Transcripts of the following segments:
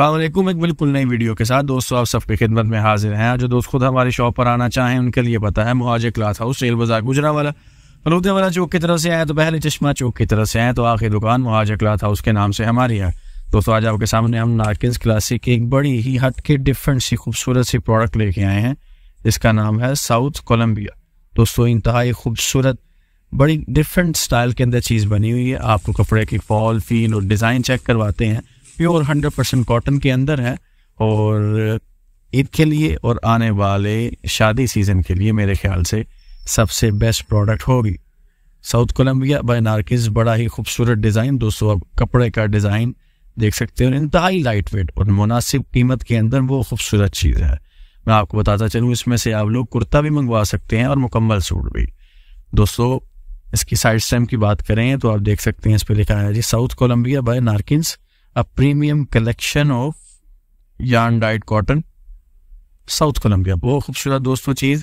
असलम एक बिल्कुल नई वीडियो के साथ दोस्तों आप सबकी खिदमत में हाजिर हैं जो दोस्त खुद हमारी शॉप पर आना चाहें उनके लिए पता है मुआजे क्लाथ हाउस रेल बाजार गुजरा वाला फलूदे वाला चौक की तरफ से आए तो पहले चश्मा चौक की तरफ से आए तो आखिरी दुकान मुआजे क्लाथ हाउस के नाम से हमारी है दोस्तों आज आपके सामने हम नारकिन क्लासिक की एक बड़ी ही हट के डिफरेंट सी खूबसूरत सी प्रोडक्ट लेके आए हैं जिसका नाम है साउथ कोलम्बिया दोस्तों इंतहाई खूबसूरत बड़ी डिफरेंट स्टाइल के अंदर चीज़ बनी हुई है आपको कपड़े की फॉल फील और डिज़ाइन चेक करवाते हैं प्योर हंड्रेड परसेंट कॉटन के अंदर है और ईद के लिए और आने वाले शादी सीज़न के लिए मेरे ख्याल से सबसे बेस्ट प्रोडक्ट होगी साउथ कोलम्बिया बाय नार्किस बड़ा ही खूबसूरत डिज़ाइन दोस्तों अब कपड़े का डिज़ाइन देख सकते हो इंतहाई लाइट वेट और मुनासिब कीमत के अंदर वो खूबसूरत चीज़ है मैं आपको बताता चलूँ इसमें से आप लोग कुर्ता भी मंगवा सकते हैं और मुकम्मल सूट भी दोस्तों इसकी साइड स्टैम्प की बात करें तो आप देख सकते हैं इस पर लिखा है जी South Columbia by Narkis a premium collection of yarn dyed cotton South Columbia बहुत खूबसूरत दोस्तों चीज़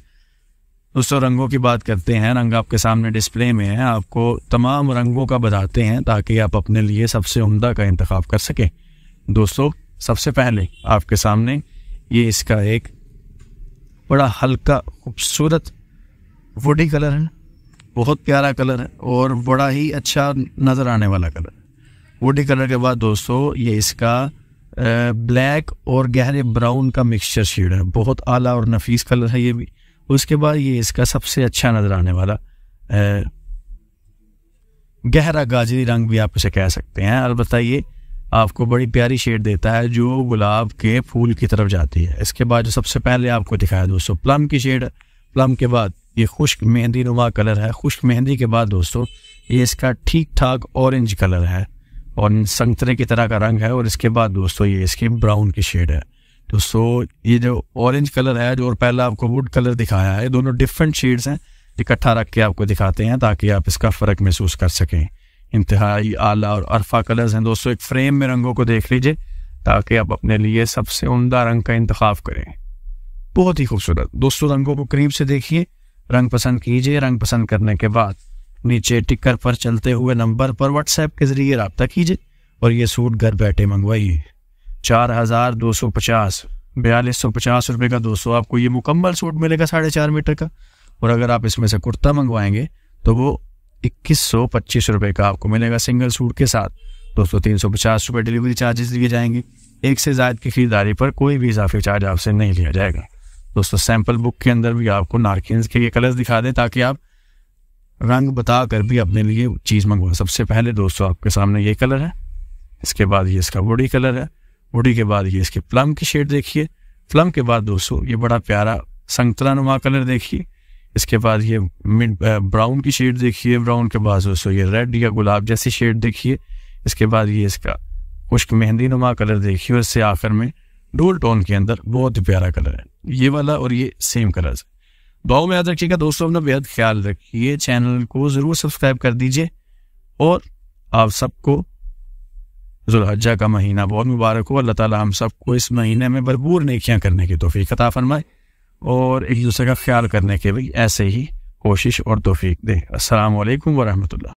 दोस्तों रंगों की बात करते हैं रंग आपके सामने डिस्प्ले में है आपको तमाम रंगों का बताते हैं ताकि आप अपने लिए सबसे उम्दा का इंतखब कर सकें दोस्तों सबसे पहले आपके सामने ये इसका एक बड़ा हल्का खूबसूरत वुडी कलर है बहुत प्यारा कलर है और बड़ा ही अच्छा नज़र आने वाला कलर वुडी कलर के बाद दोस्तों ये इसका ब्लैक और गहरे ब्राउन का मिक्सचर शेड है बहुत आला और नफीस कलर है ये भी उसके बाद ये इसका सबसे अच्छा नज़र आने वाला गहरा गाजरी रंग भी आप इसे कह सकते हैं और ये आपको बड़ी प्यारी शेड देता है जो गुलाब के फूल की तरफ जाती है इसके बाद जो सबसे पहले आपको दिखाया दोस्तों प्लम की शेड प्लम के बाद ये खुश्क मेहंदी नुमा कलर है खुश्क मेहंदी के बाद दोस्तों ये इसका ठीक ठाक ऑरेंज कलर है और संतरे की तरह का रंग है और इसके बाद दोस्तों ये इसकी ब्राउन की शेड है दोस्तों ये जो ऑरेंज कलर है जो और पहला आपको वुड कलर दिखाया है दोनों डिफरेंट शेड्स हैं इकट्ठा रख के आपको दिखाते हैं ताकि आप इसका फ़र्क महसूस कर सकें इंतहाई आला और अरफा कलर्स हैं दोस्तों एक फ्रेम में रंगों को देख लीजिए ताकि आप अपने लिए सबसे उमदा रंग का इंतखा करें बहुत ही खूबसूरत दोस्तों रंगों को करीब से देखिए रंग पसंद कीजिए रंग पसंद करने के बाद नीचे टिकर पर चलते हुए नंबर पर व्हाट्सएप के जरिए रबता कीजिए और ये सूट घर बैठे मंगवाइए चार हज़ार दो सौ पचास बयालीस सौ पचास रुपये का दो सौ आपको ये मुकम्मल सूट मिलेगा साढ़े चार मीटर का और अगर आप इसमें से कुर्ता मंगवाएंगे तो वो इक्कीस सौ पच्चीस रुपये का आपको मिलेगा सिंगल सूट के साथ दो सौ तीन सौ पचास रुपये डिलीवरी चार्जेस लिए जाएंगे एक से ज्यादा की खरीदारी पर कोई भी इजाफी चार्ज आपसे नहीं लिया जाएगा दोस्तों सैम्पल बुक के अंदर भी आपको नारकिन के ये कलर्स दिखा दें ताकि आप रंग बता कर भी अपने लिए चीज़ मंगवा सबसे पहले दोस्तों आपके सामने ये कलर है इसके बाद ये इसका वुडी कलर है वुडी के बाद ये इसके प्लम की शेड देखिए प्लम के बाद दोस्तों ये बड़ा प्यारा संतरा नुमा कलर देखिए इसके बाद ये मिड ब्राउन की शेड देखिए ब्राउन के बाद दोस्तों ये रेड या गुलाब जैसी शेड देखिए इसके बाद ये इसका खुश्क मेहंदी नुमा कलर देखिए और इससे आखिर में डोल टोन के अंदर बहुत ही प्यारा कलर है ये वाला और ये सेम कलर्स है दुआओं में याद रखिएगा दोस्तों अपना बेहद ख्याल रखिए चैनल को ज़रूर सब्सक्राइब कर दीजिए और आप सबको जुलहजा का महीना बहुत मुबारक हो अल्लाह ताला हम सबको इस महीने में भरपूर नेकियां करने की तोफ़ी अता फरमाए और एक दूसरे का ख्याल करने के भी ऐसे ही कोशिश और तोफीक दे असलकम वरहमल्ला